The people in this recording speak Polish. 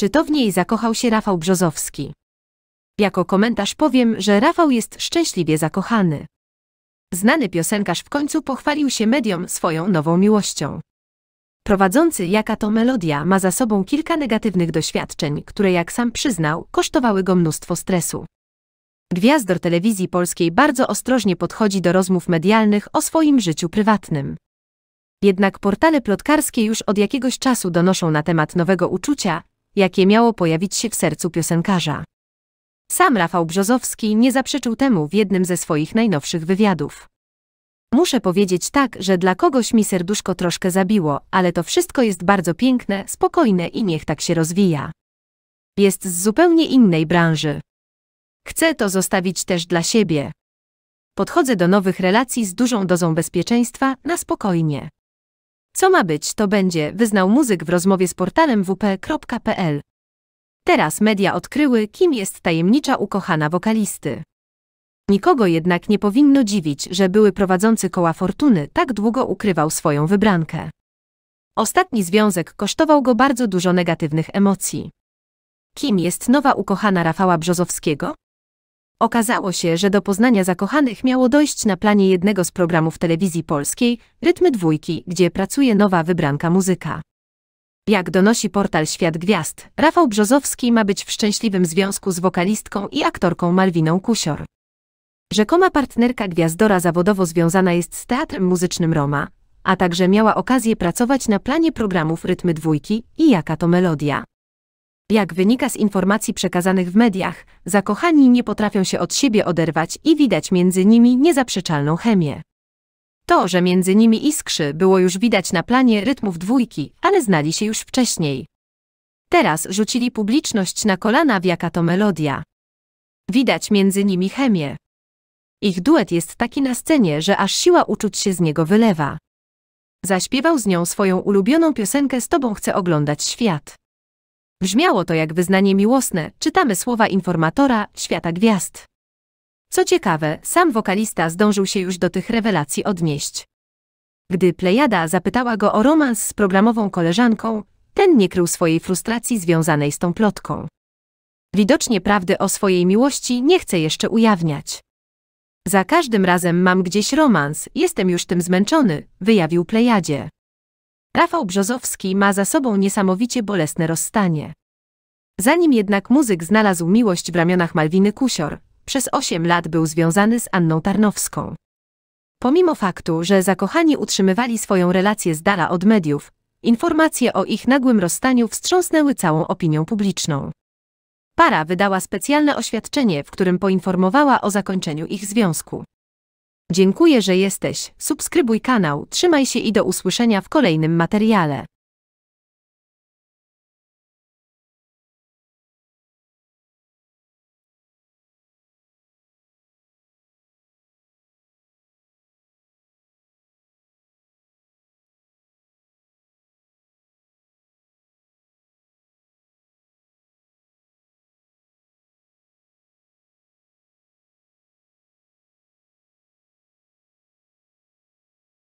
Czy to w niej zakochał się Rafał Brzozowski? Jako komentarz powiem, że Rafał jest szczęśliwie zakochany. Znany piosenkarz w końcu pochwalił się mediom swoją nową miłością. Prowadzący jaka to melodia ma za sobą kilka negatywnych doświadczeń, które jak sam przyznał, kosztowały go mnóstwo stresu. Gwiazdor telewizji polskiej bardzo ostrożnie podchodzi do rozmów medialnych o swoim życiu prywatnym. Jednak portale plotkarskie już od jakiegoś czasu donoszą na temat nowego uczucia, jakie miało pojawić się w sercu piosenkarza. Sam Rafał Brzozowski nie zaprzeczył temu w jednym ze swoich najnowszych wywiadów. Muszę powiedzieć tak, że dla kogoś mi serduszko troszkę zabiło, ale to wszystko jest bardzo piękne, spokojne i niech tak się rozwija. Jest z zupełnie innej branży. Chcę to zostawić też dla siebie. Podchodzę do nowych relacji z dużą dozą bezpieczeństwa, na spokojnie. Co ma być, to będzie, wyznał muzyk w rozmowie z portalem wp.pl. Teraz media odkryły, kim jest tajemnicza ukochana wokalisty. Nikogo jednak nie powinno dziwić, że były prowadzący koła fortuny tak długo ukrywał swoją wybrankę. Ostatni związek kosztował go bardzo dużo negatywnych emocji. Kim jest nowa ukochana Rafała Brzozowskiego? Okazało się, że do poznania zakochanych miało dojść na planie jednego z programów telewizji polskiej, Rytmy Dwójki, gdzie pracuje nowa wybranka muzyka. Jak donosi portal Świat Gwiazd, Rafał Brzozowski ma być w szczęśliwym związku z wokalistką i aktorką Malwiną Kusior. Rzekoma partnerka gwiazdora zawodowo związana jest z Teatrem Muzycznym Roma, a także miała okazję pracować na planie programów Rytmy Dwójki i Jaka to Melodia. Jak wynika z informacji przekazanych w mediach, zakochani nie potrafią się od siebie oderwać i widać między nimi niezaprzeczalną chemię. To, że między nimi iskrzy, było już widać na planie rytmów dwójki, ale znali się już wcześniej. Teraz rzucili publiczność na kolana w jaka to melodia. Widać między nimi chemię. Ich duet jest taki na scenie, że aż siła uczuć się z niego wylewa. Zaśpiewał z nią swoją ulubioną piosenkę Z tobą chcę oglądać świat. Brzmiało to jak wyznanie miłosne, czytamy słowa informatora świata gwiazd. Co ciekawe, sam wokalista zdążył się już do tych rewelacji odnieść. Gdy Plejada zapytała go o romans z programową koleżanką, ten nie krył swojej frustracji związanej z tą plotką. Widocznie prawdy o swojej miłości nie chce jeszcze ujawniać. Za każdym razem mam gdzieś romans, jestem już tym zmęczony, wyjawił Plejadzie. Rafał Brzozowski ma za sobą niesamowicie bolesne rozstanie. Zanim jednak muzyk znalazł miłość w ramionach Malwiny Kusior, przez 8 lat był związany z Anną Tarnowską. Pomimo faktu, że zakochani utrzymywali swoją relację z dala od mediów, informacje o ich nagłym rozstaniu wstrząsnęły całą opinią publiczną. Para wydała specjalne oświadczenie, w którym poinformowała o zakończeniu ich związku. Dziękuję, że jesteś, subskrybuj kanał, trzymaj się i do usłyszenia w kolejnym materiale.